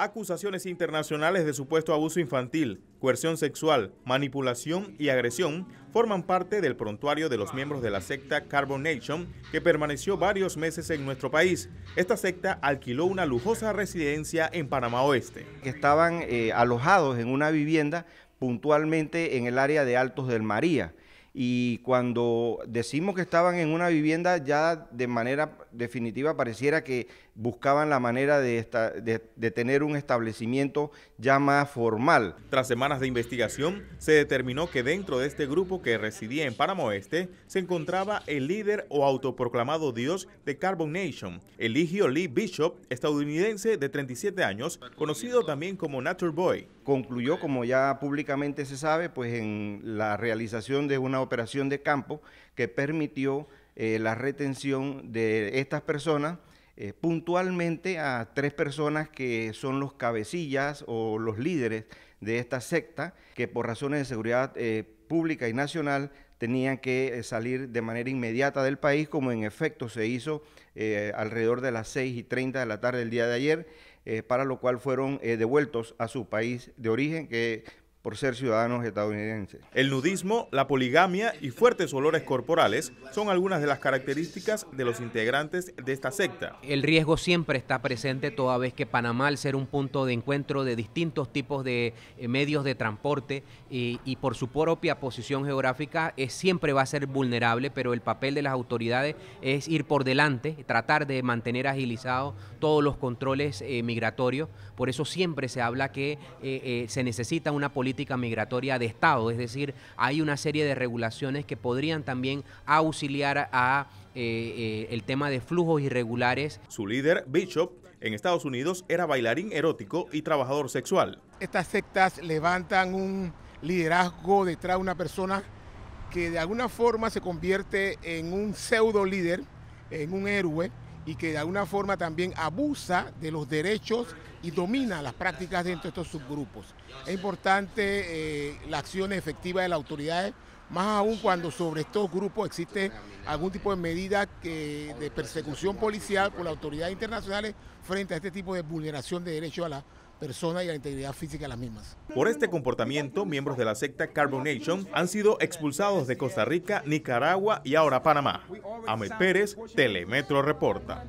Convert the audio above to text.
Acusaciones internacionales de supuesto abuso infantil, coerción sexual, manipulación y agresión forman parte del prontuario de los miembros de la secta Carbon Nation que permaneció varios meses en nuestro país. Esta secta alquiló una lujosa residencia en Panamá Oeste. Estaban eh, alojados en una vivienda puntualmente en el área de Altos del María y cuando decimos que estaban en una vivienda ya de manera definitiva pareciera que buscaban la manera de, tener un establecimiento ya más formal. Tras semanas de investigación, se determinó que dentro de este grupo que residía en Páramo Oeste, se encontraba el líder o autoproclamado dios de Carbon Nation, Eligio Lee Bishop, estadounidense de 37 años, conocido también como Nature Boy concluyó, como ya públicamente se sabe, pues en la realización de una operación de campo que permitió eh, la retención de estas personas, eh, puntualmente a tres personas que son los cabecillas o los líderes de esta secta, que por razones de seguridad eh, pública y nacional tenían que salir de manera inmediata del país, como en efecto se hizo alrededor de las 6 y 30 de la tarde del día de ayer eh, para lo cual fueron eh, devueltos a su país de origen, que por ser ciudadanos estadounidenses. El nudismo, la poligamia y fuertes olores corporales son algunas de las características de los integrantes de esta secta. El riesgo siempre está presente toda vez que Panamá, al ser un punto de encuentro de distintos tipos de eh, medios de transporte y, por su propia posición geográfica, es, siempre va a ser vulnerable, pero el papel de las autoridades es ir por delante, tratar de mantener agilizados todos los controles eh, migratorios. Por eso siempre se habla que eh, se necesita una política migratoria de Estado, es decir, hay una serie de regulaciones que podrían también auxiliar a eh, eh, el tema de flujos irregulares. Su líder, Bishop, en Estados Unidos era bailarín erótico y trabajador sexual. Estas sectas levantan un liderazgo detrás de una persona que de alguna forma se convierte en un pseudo líder, en un héroe, y que de alguna forma también abusa de los derechos y domina las prácticas dentro de estos subgrupos. Es importante eh, la acción efectiva de las autoridades, más aún cuando sobre estos grupos existe algún tipo de medida que, de persecución policial por las autoridades internacionales frente a este tipo de vulneración de derechos a la Persona y la integridad física de las mismas. Por este comportamiento, miembros de la secta Carbonation han sido expulsados de Costa Rica, Nicaragua y ahora Panamá. Amel Pérez, Telemetro Reporta.